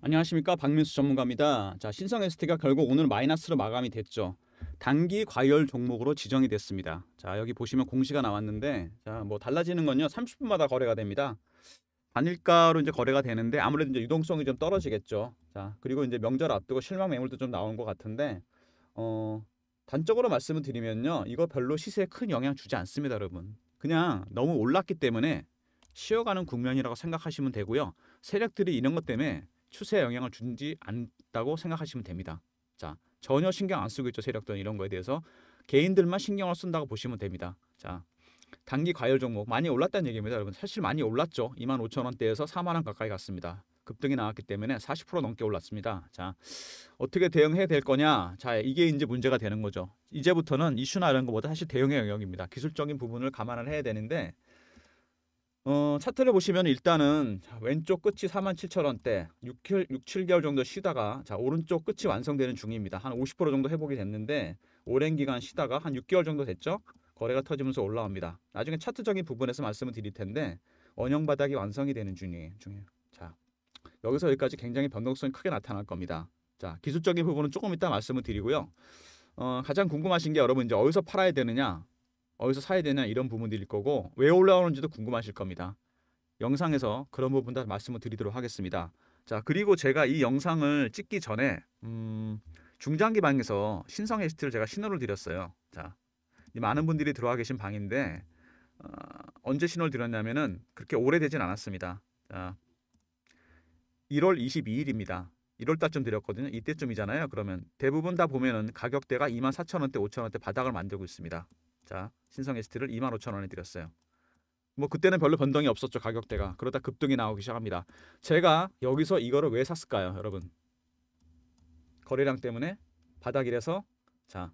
안녕하십니까 박민수 전문가입니다. 자 신성 ST가 결국 오늘 마이너스로 마감이 됐죠. 단기 과열 종목으로 지정이 됐습니다. 자 여기 보시면 공시가 나왔는데 자 뭐 달라지는 건요 30분마다 거래가 됩니다. 단일가로 이제 거래가 되는데 아무래도 이제 유동성이 좀 떨어지겠죠. 자 그리고 이제 명절 앞두고 실망 매물도 좀 나온 것 같은데 어 단적으로 말씀을 드리면요 이거 별로 시세에 큰 영향 주지 않습니다 여러분. 그냥 너무 올랐기 때문에 쉬어가는 국면이라고 생각하시면 되고요. 세력들이 이런 것 때문에 추세에 영향을 주지 않다고 생각하시면 됩니다. 자, 전혀 신경 안 쓰고 있죠. 세력들은 이런 거에 대해서 개인들만 신경을 쓴다고 보시면 됩니다. 자, 단기 과열 종목 많이 올랐다는 얘기입니다. 여러분 사실 많이 올랐죠. 25,000원대에서 4만원 가까이 갔습니다. 급등이 나왔기 때문에 40% 넘게 올랐습니다. 자, 어떻게 대응해야 될 거냐? 자, 이게 이제 문제가 되는 거죠. 이제부터는 이슈나 이런 것보다 사실 대응의 영역입니다. 기술적인 부분을 감안을 해야 되는데 어, 차트를 보시면 일단은 왼쪽 끝이 47,000원대 6, 6, 7개월 정도 쉬다가 자, 오른쪽 끝이 완성되는 중입니다. 한 50% 정도 회복이 됐는데 오랜 기간 쉬다가 한 6개월 정도 됐죠. 거래가 터지면서 올라옵니다. 나중에 차트적인 부분에서 말씀을 드릴 텐데 원형 바닥이 완성이 되는 중이에요. 자, 여기서 여기까지 굉장히 변동성이 크게 나타날 겁니다. 자, 기술적인 부분은 조금 이따 말씀을 드리고요. 어, 가장 궁금하신 게 여러분 이제 어디서 팔아야 되느냐 어디서 사야 되냐 이런 부분들일 거고 왜 올라오는지도 궁금하실 겁니다. 영상에서 그런 부분 다 말씀을 드리도록 하겠습니다. 자 그리고 제가 이 영상을 찍기 전에 음, 중장기 방에서 신성 헤스트를 제가 신호를 드렸어요. 자 많은 분들이 들어와 계신 방인데 어, 언제 신호를 드렸냐면은 그렇게 오래되진 않았습니다. 자, 1월 22일입니다. 1월 달쯤 드렸거든요. 이때쯤이잖아요. 그러면 대부분 다 보면은 가격대가 24,000원대, 5,000원대 바닥을 만들고 있습니다. 자 신성 ST를 25,000원에 드렸어요. 뭐 그때는 별로 변동이 없었죠 가격대가 그러다 급등이 나오기 시작합니다. 제가 여기서 이거를 왜 샀을까요 여러분? 거래량 때문에 바닥이라서 자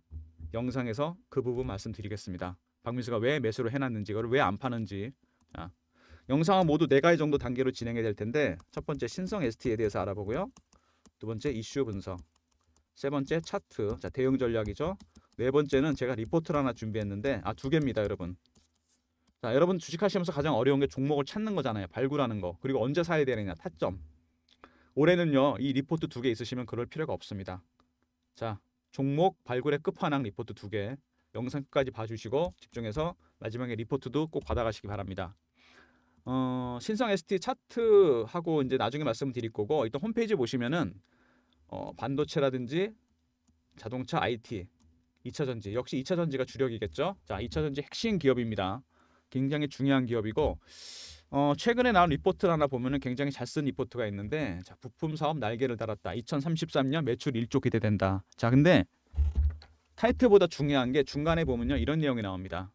영상에서 그 부분 말씀드리겠습니다. 박민수가 왜 매수를 해놨는지 이걸 왜 안 파는지 자, 영상은 모두 4가지 정도 단계로 진행이 될 텐데 첫 번째 신성 ST에 대해서 알아보고요. 두 번째 이슈 분석 세 번째 차트 자 대응 전략이죠. 네 번째는 제가 리포트를 하나 준비했는데 아 두 개입니다, 여러분. 자, 여러분 주식하시면서 가장 어려운 게 종목을 찾는 거잖아요. 발굴하는 거. 그리고 언제 사야 되느냐, 타점. 올해는요. 이 리포트 두 개 있으시면 그럴 필요가 없습니다. 자, 종목 발굴의 끝판왕 리포트 두 개. 영상 끝까지 봐주시고 집중해서 마지막에 리포트도 꼭 받아가시기 바랍니다. 어, 신성 ST 차트하고 이제 나중에 말씀드릴 거고 일단 홈페이지 보시면은 어, 반도체라든지 자동차 IT 2차 전지 역시 2차 전지가 주력이겠죠. 자, 2차 전지 핵심 기업입니다. 굉장히 중요한 기업이고 어, 최근에 나온 리포트 하나 보면 굉장히 잘 쓴 리포트가 있는데 자, 부품 사업 날개를 달았다. 2033년 매출 1조 기대된다. 자, 근데 타이틀보다 중요한 게 중간에 보면요. 이런 내용이 나옵니다.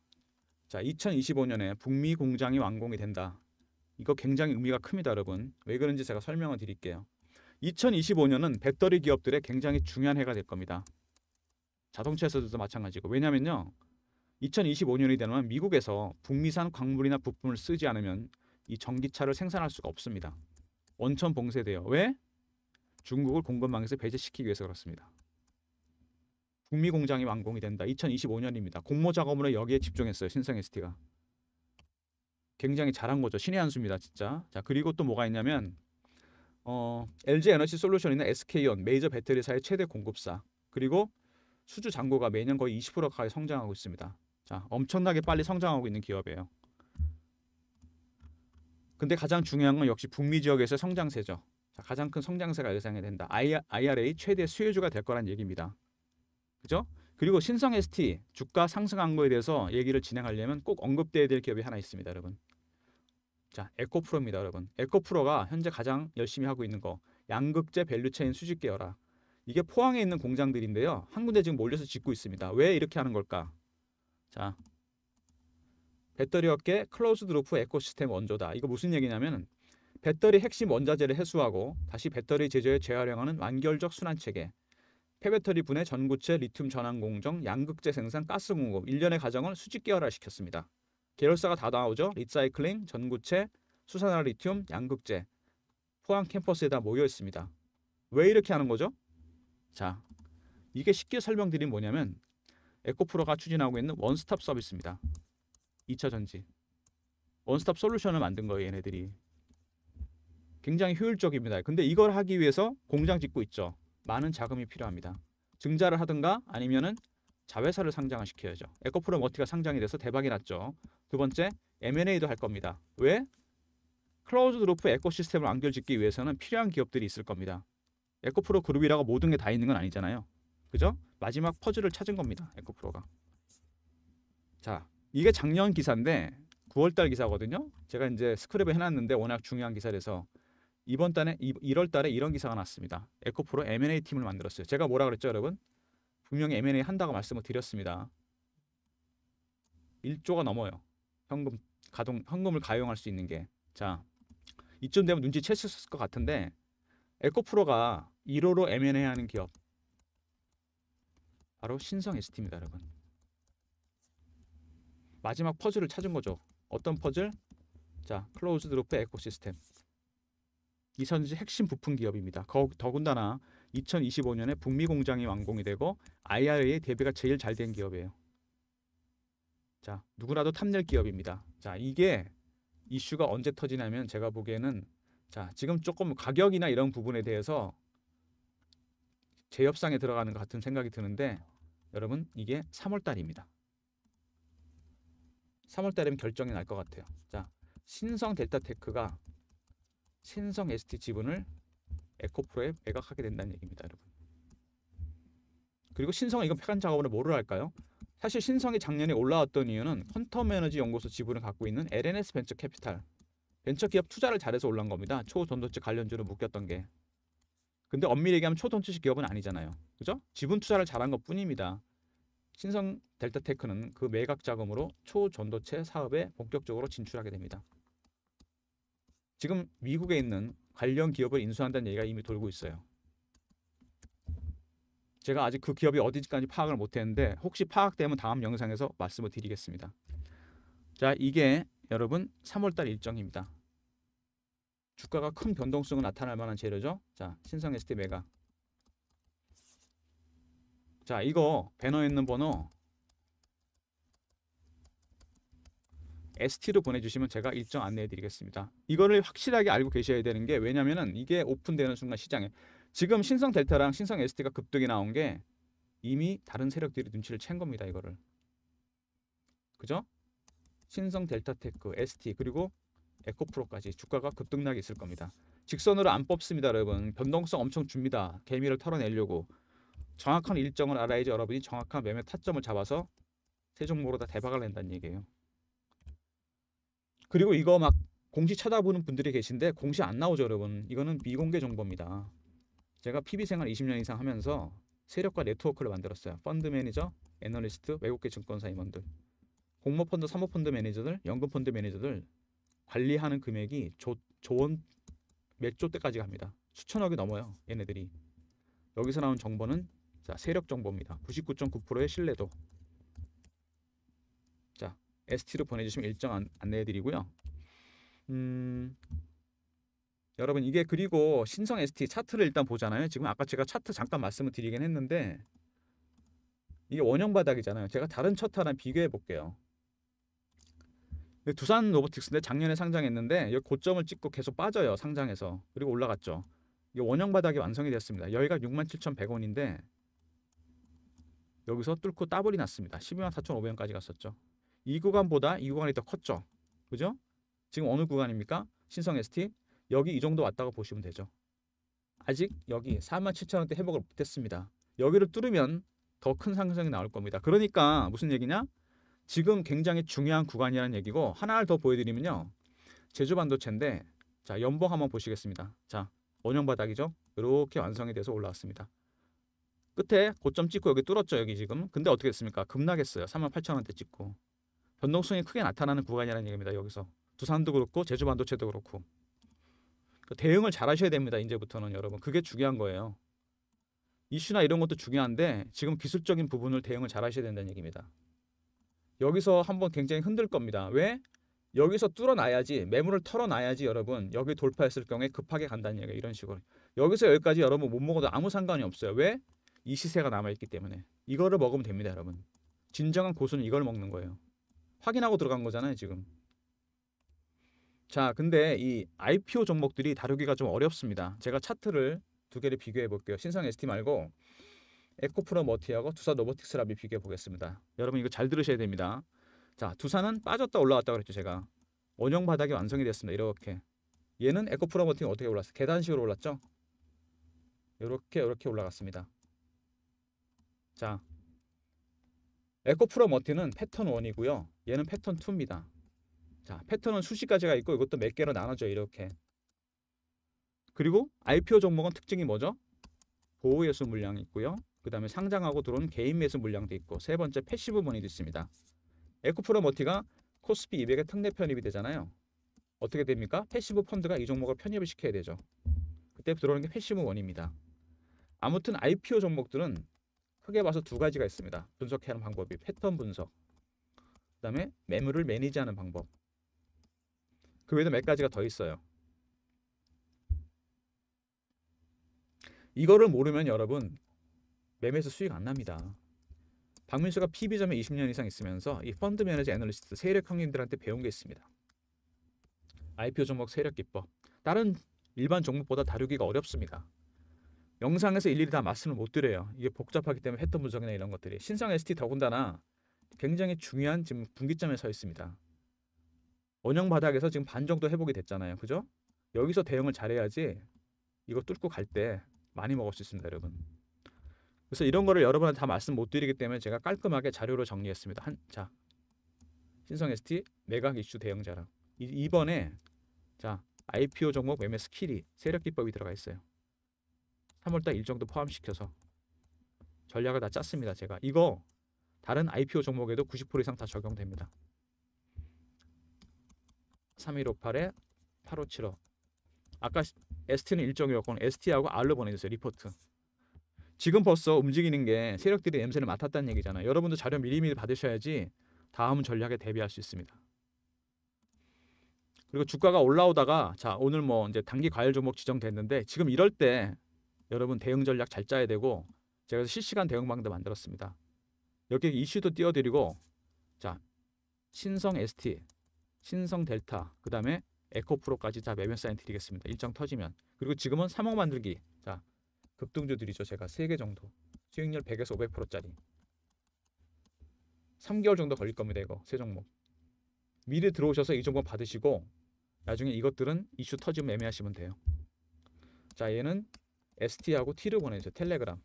자, 2025년에 북미 공장이 완공이 된다. 이거 굉장히 의미가 큽니다, 여러분. 왜 그런지 제가 설명을 드릴게요. 2025년은 배터리 기업들의 굉장히 중요한 해가 될 겁니다. 자동차에서도 마찬가지고 왜냐면요 2025년이 되면 미국에서 북미산 광물이나 부품을 쓰지 않으면 이 전기차를 생산할 수가 없습니다. 원천 봉쇄돼요. 왜? 중국을 공급망에서 배제시키기 위해서 그렇습니다. 북미 공장이 완공이 된다. 2025년입니다. 공모 작업으로 여기에 집중했어요. 신성 ST가. 굉장히 잘한 거죠. 신의 한 수입니다. 진짜. 자 그리고 또 뭐가 있냐면 어, LG 에너지 솔루션이나 SK온 메이저 배터리사의 최대 공급사 그리고 수주 잔고가 매년 거의 20% 가까이 성장하고 있습니다. 자, 엄청나게 빨리 성장하고 있는 기업이에요. 근데 가장 중요한 건 역시 북미 지역에서 성장세죠. 자, 가장 큰 성장세가 예상이 된다. IRA 최대 수혜주가 될 거란 얘기입니다. 그죠? 그리고 신성 ST 주가 상승한 거에 대해서 얘기를 진행하려면 꼭 언급돼야 될 기업이 하나 있습니다, 여러분. 자, 에코프로입니다, 여러분. 에코프로가 현재 가장 열심히 하고 있는 거 양극재 밸류체인 수직 계열화. 이게 포항에 있는 공장들인데요. 한 군데 지금 몰려서 짓고 있습니다. 왜 이렇게 하는 걸까? 자, 배터리 업계 클로즈드 루프 에코시스템 원조다. 이거 무슨 얘기냐면 배터리 핵심 원자재를 해수하고 다시 배터리 제조에 재활용하는 완결적 순환 체계. 폐배터리 분해 전구체 리튬 전환 공정 양극재 생산 가스 공급 일련의 과정을 수직 계열화시켰습니다. 계열사가 다 나오죠. 리사이클링, 전구체, 수산화 리튬, 양극재. 포항 캠퍼스에 다 모여 있습니다. 왜 이렇게 하는 거죠? 자, 이게 쉽게 설명드린 뭐냐면 에코프로가 추진하고 있는 원스톱 서비스입니다. 2차 전지. 원스톱 솔루션을 만든 거예요, 얘네들이. 굉장히 효율적입니다. 근데 이걸 하기 위해서 공장 짓고 있죠. 많은 자금이 필요합니다. 증자를 하든가 아니면은 자회사를 상장을 시켜야죠. 에코프로 머티가 상장이 돼서 대박이 났죠. 두 번째, M&A도 할 겁니다. 왜? 클라우드 드로프 에코시스템을 안겨짓기 위해서는 필요한 기업들이 있을 겁니다. 에코프로 그룹이라고 모든 게 다 있는 건 아니잖아요. 그죠? 마지막 퍼즐을 찾은 겁니다. 에코프로가. 자, 이게 작년 기사인데 9월달 기사거든요. 제가 이제 스크랩을 해놨는데 워낙 중요한 기사라서 이번 달에 1월 달에 이런 기사가 났습니다. 에코프로 M&A 팀을 만들었어요. 제가 뭐라 그랬죠, 여러분? 분명히 M&A 한다고 말씀을 드렸습니다. 1조가 넘어요. 현금 가동 현금을 가용할 수 있는 게. 자, 이쯤 되면 눈치채셨을 것 같은데 에코프로가 1호로 M&A 하는 기업 바로 신성 ST입니다, 여러분. 마지막 퍼즐을 찾은 거죠. 어떤 퍼즐? 자, 클로즈드 롭프 에코시스템. 이 선지 핵심 부품 기업입니다. 더군다나 2025년에 북미 공장이 완공이 되고 i r a 의 대비가 제일 잘 된 기업이에요. 자, 누구라도 탐낼 기업입니다. 자, 이게 이슈가 언제 터지냐면 제가 보기에는 자, 지금 조금 가격이나 이런 부분에 대해서 재협상에 들어가는 것 같은 생각이 드는데 여러분 이게 3월 달입니다. 3월 달이면 결정이 날 것 같아요. 자, 신성 델타테크가 신성 ST 지분을 에코프로에 매각하게 된다는 얘기입니다, 여러분. 그리고 신성은 이건 폐간 작업으로 뭐를 할까요? 사실 신성이 작년에 올라왔던 이유는 퀀텀 에너지 연구소 지분을 갖고 있는 LNS 벤처 캐피탈 벤처기업 투자를 잘해서 올라온 겁니다. 초전도체 관련주로 묶였던 게. 근데 엄밀히 얘기하면 초전도체 기업은 아니잖아요. 그죠? 지분 투자를 잘한 것 뿐입니다. 신성 델타테크는 그 매각 자금으로 초전도체 사업에 본격적으로 진출하게 됩니다. 지금 미국에 있는 관련 기업을 인수한다는 얘기가 이미 돌고 있어요. 제가 아직 그 기업이 어디까지 파악을 못했는데 혹시 파악되면 다음 영상에서 말씀을 드리겠습니다. 자 이게 여러분 3월달 일정입니다. 주가가 큰 변동성을 나타날 만한 재료죠. 자, 신성 ST 메가. 자, 이거 배너에 있는 번호 ST로 보내주시면 제가 일정 안내해드리겠습니다. 이거를 확실하게 알고 계셔야 되는 게 왜냐면은 이게 오픈되는 순간 시장에 지금 신성 델타랑 신성 ST가 급등이 나온 게 이미 다른 세력들이 눈치를 챈 겁니다. 이거를. 그죠? 신성 델타테크, ST 그리고 에코프로까지 주가가 급등락이 있을 겁니다. 직선으로 안 뽑습니다, 여러분. 변동성 엄청 줍니다. 개미를 털어내려고 정확한 일정을 알아야지 여러분이 정확한 매매 타점을 잡아서 세 종목으로 다 대박을 낸다는 얘기예요. 그리고 이거 막 공시 찾아보는 분들이 계신데 공시 안 나오죠, 여러분. 이거는 비공개 정보입니다. 제가 PB 생활 20년 이상 하면서 세력과 네트워크를 만들었어요. 펀드 매니저, 애널리스트, 외국계 증권사 임원들. 공모펀드, 사모펀드 매니저들, 연금펀드 매니저들 관리하는 금액이 조, 조원 몇조때까지 갑니다. 수천억이 넘어요. 얘네들이. 여기서 나온 정보는 자, 세력 정보입니다. 99.9%의 신뢰도. 자, ST로 보내주시면 일정 안, 안내해드리고요. 음, 여러분 이게 그리고 신성 ST 차트를 일단 보잖아요. 지금 아까 제가 차트 잠깐 말씀을 드리긴 했는데 이게 원형 바닥이잖아요. 제가 다른 차트랑 비교해 볼게요. 두산 로보틱스인데 작년에 상장했는데 여기 고점을 찍고 계속 빠져요 상장해서 그리고 올라갔죠. 이 원형 바닥이 완성이 됐습니다. 여기가 67,100원인데 여기서 뚫고 따블이 났습니다. 1 2 4,500원까지 갔었죠. 이 구간보다 이 구간이 더 컸죠. 그죠? 지금 어느 구간입니까? 신성 ST 여기 이 정도 왔다고 보시면 되죠. 아직 여기 4 7 0 0 0원대 회복을 못했습니다. 여기를 뚫으면 더 큰 상승이 나올 겁니다. 그러니까 무슨 얘기냐? 지금 굉장히 중요한 구간이라는 얘기고 하나를 더 보여드리면요. 제주 반도체인데 자 연봉 한번 보시겠습니다. 자 원형 바닥이죠. 이렇게 완성이 돼서 올라왔습니다. 끝에 고점 찍고 여기 뚫었죠. 여기 지금. 근데 어떻게 됐습니까? 급락했어요. 38,000원대 찍고. 변동성이 크게 나타나는 구간이라는 얘기입니다. 여기서. 두산도 그렇고 제주 반도체도 그렇고. 그러니까 대응을 잘 하셔야 됩니다. 이제부터는 여러분. 그게 중요한 거예요. 이슈나 이런 것도 중요한데 지금 기술적인 부분을 대응을 잘 하셔야 된다는 얘기입니다. 여기서 한번 굉장히 흔들 겁니다. 왜? 여기서 뚫어놔야지 매물을 털어놔야지 여러분 여기 돌파했을 경우에 급하게 간다는 얘기예 이런 식으로 여기서 여기까지 여러분 못 먹어도 아무 상관이 없어요. 왜? 이 시세가 남아있기 때문에 이거를 먹으면 됩니다. 여러분 진정한 고수는 이걸 먹는 거예요. 확인하고 들어간 거잖아요. 지금 자 근데 이 IPO 종목들이 다루기가 좀 어렵습니다. 제가 차트를 두 개를 비교해 볼게요. 신상 ST 말고 에코프로 머티하고 두산 로보틱스 랍이 비교해 보겠습니다. 여러분 이거 잘 들으셔야 됩니다. 자, 두산은 빠졌다 올라왔다 그랬죠, 제가. 원형 바닥이 완성이 됐습니다. 이렇게. 얘는 에코프로 머티 어떻게 올랐어? 요 계단식으로 올랐죠? 이렇게 이렇게 올라갔습니다. 자, 에코프로 머티는 패턴 1이고요. 얘는 패턴 2입니다. 자, 패턴은 수십 가지가 있고 이것도 몇 개로 나눠져요. 이렇게. 그리고 IPO 종목은 특징이 뭐죠? 보호예수 물량이 있고요. 그 다음에 상장하고 들어온 개인 매수 물량도 있고 세 번째 패시브 머니도 있습니다. 에코프로 머티가 코스피 2 0 0의 특례 편입이 되잖아요. 어떻게 됩니까? 패시브 펀드가 이 종목을 편입을 시켜야 되죠. 그때 들어오는 게 패시브 원입니다. 아무튼 IPO 종목들은 크게 봐서 두 가지가 있습니다. 분석해 하는 방법이 패턴 분석, 그 다음에 매물을 매니지하는 방법. 그 외에도 몇 가지가 더 있어요. 이거를 모르면 여러분 매매에서 수익 안 납니다. 박민수가 PB점에 20년 이상 있으면서 이 펀드 매니저 애널리스트 세력 형님들한테 배운 게 있습니다. IPO 종목 세력 기법. 다른 일반 종목보다 다루기가 어렵습니다. 영상에서 일일이 다 말씀을 못 드려요. 이게 복잡하기 때문에 했던 분석이나 이런 것들이 신상 ST 더군다나 굉장히 중요한 지금 분기점에 서 있습니다. 원형 바닥에서 지금 반 정도 회복이 됐잖아요. 그죠? 여기서 대응을 잘해야지 이거 뚫고 갈 때 많이 먹을 수 있습니다, 여러분. 그래서 이런 거를 여러분한테 다 말씀 못 드리기 때문에 제가 깔끔하게 자료로 정리했습니다. 한, 자, 신성 ST 매각 이슈 대응 자랑. 이, 이번에 자 IPO 종목 매매 스킬이 세력 기법이 들어가 있어요. 3월달 일정도 포함시켜서 전략을 다 짰습니다. 제가 이거 다른 IPO 종목에도 90% 이상 다 적용됩니다. 3158에 8575 아까 ST는 일정이었고 ST하고 R로 보내주세요. 리포트. 지금 벌써 움직이는 게 세력들이 냄새를 맡았다는 얘기잖아요. 여러분도 자료 미리미리 받으셔야지 다음 전략에 대비할 수 있습니다. 그리고 주가가 올라오다가 자 오늘 뭐 이제 단기 과열 종목 지정됐는데 지금 이럴 때 여러분 대응 전략 잘 짜야 되고 제가 실시간 대응 방도 만들었습니다. 여기 이슈도 띄워드리고 자 신성 ST, 신성 델타, 그 다음에 에코프로까지 다 매매 사인 드리겠습니다. 일정 터지면 그리고 지금은 3억 만들기 자 급등주들이죠. 제가 3개 정도. 수익률 100에서 500%짜리. 3개월 정도 걸릴 겁니다. 이거 세 종목. 미리 들어오셔서 이 종목 받으시고 나중에 이것들은 이슈 터지면 매매하시면 돼요. 자, 얘는 ST하고 T를 보내죠. 텔레그램.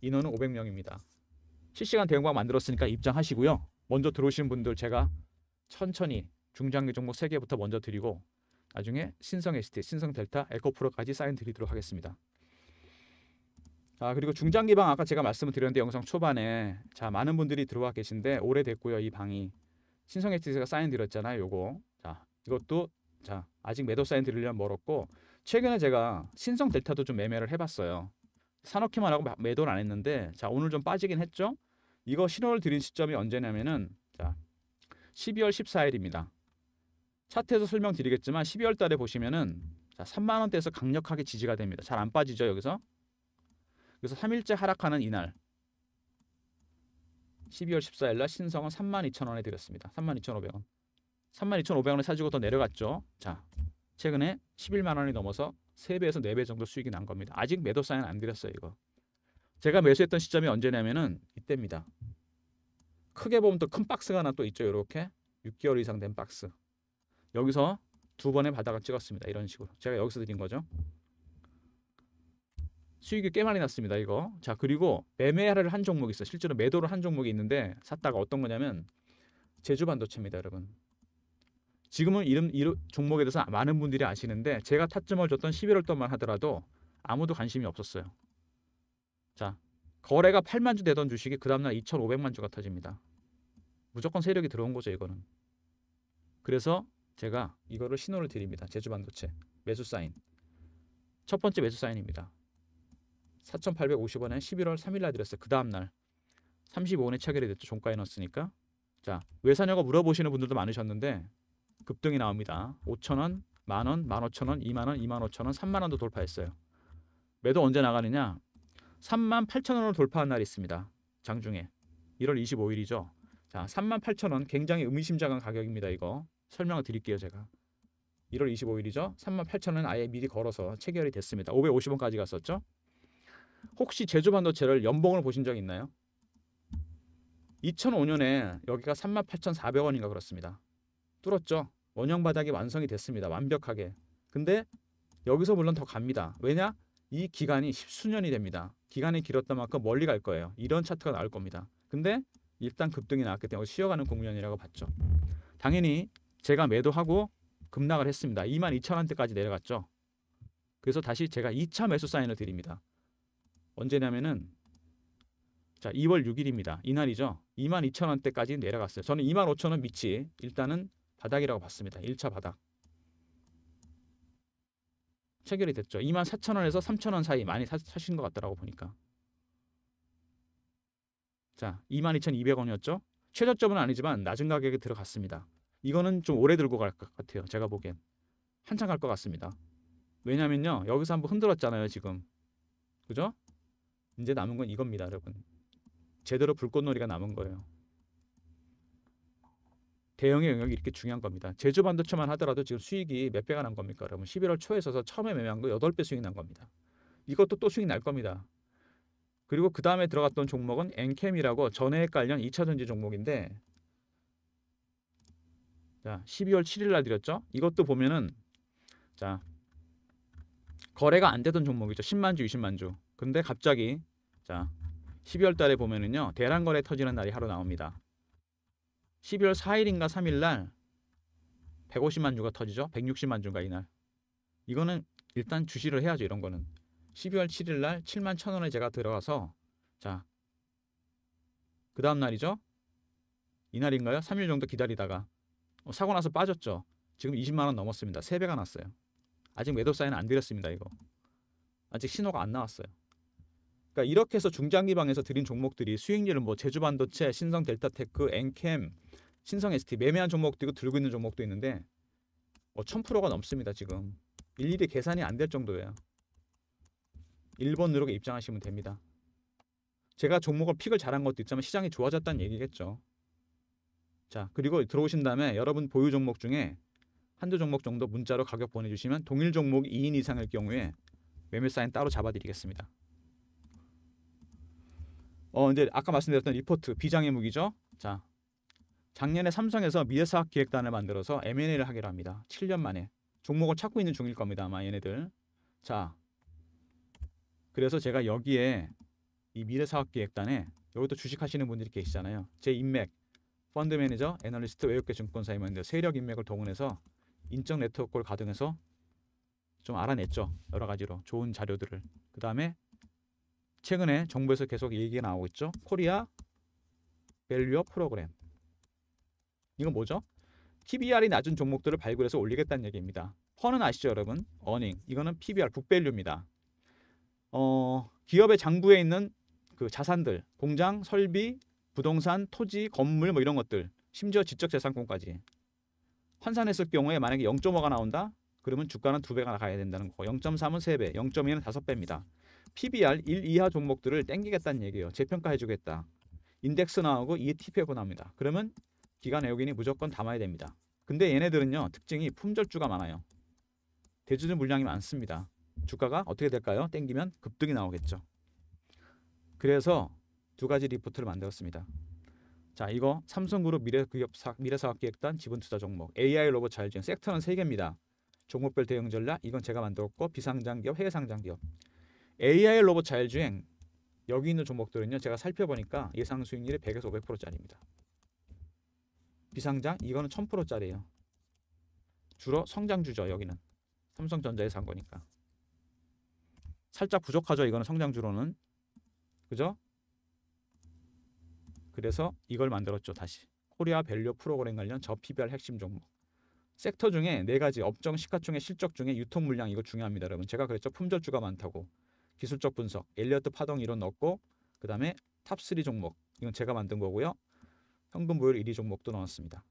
인원은 500명입니다. 실시간 대응방 만들었으니까 입장하시고요. 먼저 들어오신 분들 제가 천천히 중장기 종목 3개부터 먼저 드리고 나중에 신성 ST, 신성 델타, 에코프로까지 사인 드리도록 하겠습니다. 아, 그리고 중장기 방 아까 제가 말씀을 드렸는데 영상 초반에 자 많은 분들이 들어와 계신데 오래됐고요 이 방이 신청 성 h 스가 사인 드렸잖아요 요거 자 이것도 자 아직 매도 사인 드리려면 멀었고 최근에 제가 신성 델타도 좀 매매를 해봤어요 산업키만 하고 매도는 안 했는데 자 오늘 좀 빠지긴 했죠 이거 신호를 드린 시점이 언제냐면은 자 12월 14일입니다 차트에서 설명드리겠지만 12월 달에 보시면은 자 3만원대에서 강력하게 지지가 됩니다 잘 안 빠지죠 여기서 그래서 3일째 하락하는 이날 12월 14일 날 신성은 32,000원에 드렸습니다. 32,500원. 32,500원에 사주고 더 내려갔죠. 자, 최근에 11만 원이 넘어서 3배에서 4배 정도 수익이 난 겁니다. 아직 매도 사인 안 드렸어요, 이거. 제가 매수했던 시점이 언제냐면은 이때입니다. 크게 보면 또 큰 박스가 하나 또 있죠. 이렇게 6개월 이상 된 박스. 여기서 두 번의 바닥을 찍었습니다. 이런 식으로. 제가 여기서 드린 거죠. 수익이 꽤 많이 났습니다. 이거. 자 그리고 매매를 한 종목이 있어. 실제로 매도를 한 종목이 있는데 샀다가 어떤 거냐면 제주 반도체입니다, 여러분. 지금은 이름, 이 종목에 대해서 많은 분들이 아시는데 제가 타점을 줬던 11월 동안 하더라도 아무도 관심이 없었어요. 자 거래가 8만 주 되던 주식이 그 다음날 2,500만 주가 터집니다. 무조건 세력이 들어온 거죠 이거는. 그래서 제가 이거를 신호를 드립니다. 제주 반도체 매수 사인. 첫 번째 매수 사인입니다. 4,850원에 11월 3일 날 드렸어요. 그 다음 날 35원에 체결이 됐죠. 종가에 넣었으니까. 자, 왜 사냐고 물어보시는 분들도 많으셨는데 급등이 나옵니다. 5,000원, 만원, 만오천원, 이만원, 이만오천원, 삼만원도 돌파했어요. 매도 언제 나가느냐? 3만 8천원을 돌파한 날이 있습니다. 장중에. 1월 25일이죠. 자, 3만 8천원 굉장히 의미심장한 가격입니다. 이거. 설명을 드릴게요. 제가. 1월 25일이죠. 3만 8천원 아예 미리 걸어서 체결이 됐습니다. 550원까지 갔었죠. 혹시 제주 반도체를 연봉을 보신 적 있나요? 2005년에 여기가 38,400원인가 그렇습니다. 뚫었죠. 원형 바닥이 완성이 됐습니다. 완벽하게. 근데 여기서 물론 더 갑니다. 왜냐? 이 기간이 1 0수년이 됩니다. 기간이 길었던 만큼 멀리 갈 거예요. 이런 차트가 나올 겁니다. 근데 일단 급등이 나왔기 때문에 쉬어가는 공연이라고 봤죠. 당연히 제가 매도하고 급락을 했습니다. 22,000원대까지 내려갔죠. 그래서 다시 제가 2차 매수 사인을 드립니다. 언제냐면은 자 2월 6일입니다. 이날이죠. 22,000원대까지 내려갔어요. 저는 25,000원 밑이 일단은 바닥이라고 봤습니다. 1차 바닥. 체결이 됐죠. 24,000원에서 3,000원 사이 많이 사, 사신 것 같더라고 보니까. 자, 22,200원이었죠. 최저점은 아니지만 낮은 가격에 들어갔습니다. 이거는 좀 오래 들고 갈 것 같아요. 제가 보기엔. 한참 갈 것 같습니다. 왜냐면요. 여기서 한번 흔들었잖아요. 지금. 그죠? 이제 남은 건 이겁니다, 여러분. 제대로 불꽃놀이가 남은 거예요. 대형의 영역이 이렇게 중요한 겁니다. 제주 반도체만 하더라도 지금 수익이 몇 배가 난 겁니까? 여러분 11월 초에 있어서 처음에 매매한 거 8배 수익 이난 겁니다. 이것도 또 수익 날 겁니다. 그리고 그 다음에 들어갔던 종목은 엔캠이라고 전해액 관련 2차 전지 종목인데 자 12월 7일 날 드렸죠? 이것도 보면은 자 거래가 안 되던 종목이죠. 10만 주, 20만 주. 근데 갑자기 자, 12월 달에 보면은요. 대란 거래 터지는 날이 하루 나옵니다. 12월 4일인가 3일 날 150만 주가 터지죠. 160만 주가 인 이날. 이거는 일단 주시를 해야죠. 이런 거는. 12월 7일 날 7만 천 원에 제가 들어가서 자. 그 다음 날이죠. 이날인가요? 3일 정도 기다리다가 어, 사고 나서 빠졌죠. 지금 20만 원 넘었습니다. 3배가 났어요. 아직 매도 사인 안 드렸습니다. 이거. 아직 신호가 안 나왔어요. 그러니까 이렇게 해서 중장기방에서 드린 종목들이 수익률은 뭐 제주반도체, 신성 델타테크, 엔캠, 신성 ST 매매한 종목도 있고 들고 있는 종목도 있는데 뭐 1000%가 넘습니다 지금 일일이 계산이 안 될 정도예요 1번 누르고 입장하시면 됩니다 제가 종목을 픽을 잘한 것도 있지만 시장이 좋아졌다는 얘기겠죠 자 그리고 들어오신 다음에 여러분 보유 종목 중에 한두 종목 정도 문자로 가격 보내주시면 동일 종목 2인 이상일 경우에 매매 사인 따로 잡아드리겠습니다 어 이제 아까 말씀드렸던 리포트 비장의 무기죠. 자 작년에 삼성에서 미래사학 기획단을 만들어서 M&A를 하기로 합니다. 7년 만에 종목을 찾고 있는 중일 겁니다. 아마 얘네들. 자 그래서 제가 여기에 이 미래사업기획단에 여기도 주식하시는 분들이 계시잖아요. 제 인맥, 펀드 매니저, 애널리스트, 외국계 증권사 임원들 세력 인맥을 동원해서 인적 네트워크를 가동해서 좀 알아냈죠. 여러 가지로 좋은 자료들을. 그 다음에 최근에 정부에서 계속 얘기가 나오고 있죠. 코리아 밸류업 프로그램. 이건 뭐죠? PBR이 낮은 종목들을 발굴해서 올리겠다는 얘기입니다. 펀은 아시죠, 여러분? 어닝. 이거는 PBR 북밸류입니다. 어, 기업의 장부에 있는 그 자산들, 공장, 설비, 부동산, 토지, 건물 뭐 이런 것들, 심지어 지적재산권까지 환산했을 경우에 만약에 0.5가 나온다? 그러면 주가는 2배가 나가야 된다는 거고 0.3은 3배, 0.2는 5배입니다. PBR 1 이하 종목들을 땡기겠다는 얘기예요. 재평가해주겠다. 인덱스 나오고 ETF하고 나니다 그러면 기간 애호인이 무조건 담아야 됩니다. 근데 얘네들은요. 특징이 품절주가 많아요. 대주주 물량이 많습니다. 주가가 어떻게 될까요? 땡기면 급등이 나오겠죠. 그래서 두 가지 리포트를 만들었습니다. 자, 이거 삼성그룹 미래기업사, 미래사업기획단 지분투자 종목, AI 로봇 자율주행, 섹터는 세개입니다 종목별 대응 전략, 이건 제가 만들었고, 비상장기업, 해외상장기업. AI 로봇 자율주행 여기 있는 종목들은요 제가 살펴보니까 예상 수익률이 100에서 500%짜리입니다. 비상장 이거는 1000%짜리예요. 주로 성장주죠 여기는 삼성전자에산 거니까 살짝 부족하죠 이거는 성장주로는 그죠? 그래서 이걸 만들었죠 다시 코리아 밸류 프로그램 관련 저PBR 핵심 종목 섹터 중에 네 가지 업종 시가총액 실적 중에 유통 물량 이거 중요합니다 여러분 제가 그랬죠 품절주가 많다고 기술적 분석, 엘리어트 파동 이론 넣고그 다음에 탑 3 종목 이건 제가 만든 거고요. 현금 보유 1위 종목도 넣었습니다.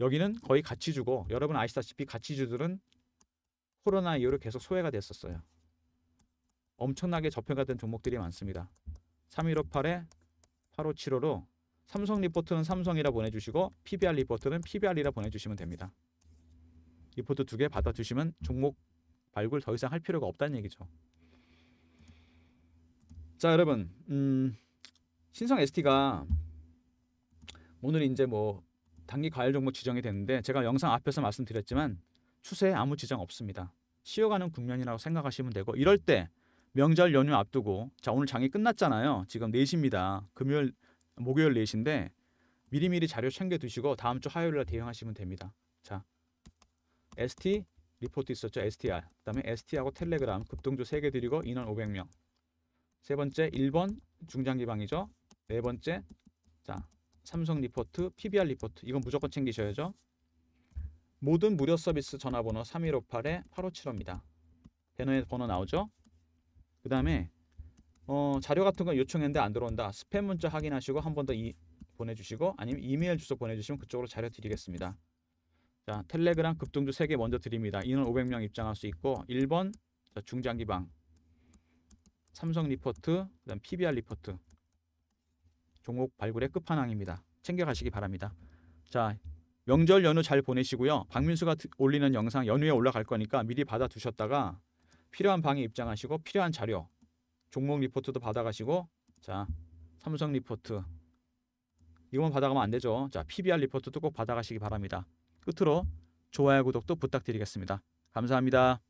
여기는 거의 가치주고 여러분 아시다시피 가치주들은 코로나 이후로 계속 소외가 됐었어요. 엄청나게 저평가 된 종목들이 많습니다. 3158에 8575로 삼성 리포트는 삼성이라 보내주시고 PBR 리포트는 PBR이라 보내주시면 됩니다. 리포트 두 개 받아주시면 종목 발굴 더 이상 할 필요가 없다는 얘기죠. 자 여러분 음, 신성 ST가 오늘 이제 뭐 단기 과열 종목 지정이 됐는데 제가 영상 앞에서 말씀드렸지만 추세에 아무 지장 없습니다. 쉬어가는 국면이라고 생각하시면 되고 이럴 때 명절 연휴 앞두고 자 오늘 장이 끝났잖아요. 지금 4시입니다. 금요일 목요일 4시인데 미리미리 자료 챙겨 두시고 다음 주 화요일 날 대응하시면 됩니다. 자 ST 리포트 있었죠. STR. 그다음에 ST하고 텔레그램 급등주 3개 드리고 인원 500명. 세 번째 1번 중장기방이죠. 네 번째 자 삼성 리포트, PBR 리포트 이건 무조건 챙기셔야죠. 모든 무료 서비스 전화번호 3158-8575입니다. 배너에 번호 나오죠. 그 다음에 어, 자료 같은 건 요청했는데 안 들어온다. 스팸 문자 확인하시고 한 번 더 보내주시고 아니면 이메일 주소 보내주시면 그쪽으로 자료 드리겠습니다. 자 텔레그램 급등주 3개 먼저 드립니다. 인원 500명 입장할 수 있고 1번 자, 중장기방 삼성 리포트, 그다음 PBR 리포트 종목 발굴의 끝판왕입니다. 챙겨가시기 바랍니다. 자, 명절 연휴 잘 보내시고요. 박민수가 올리는 영상 연휴에 올라갈 거니까 미리 받아 두셨다가 필요한 방에 입장하시고 필요한 자료, 종목 리포트도 받아가시고 자, 삼성 리포트 이것만 받아가면 안 되죠. 자, PBR 리포트도 꼭 받아가시기 바랍니다. 끝으로 좋아요 구독도 부탁드리겠습니다. 감사합니다.